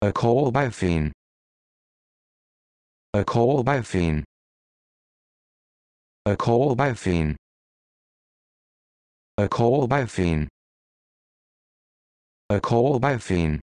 A coal biophene. A coal biophene. A coal biophene. A coal biophene. A coal biophene.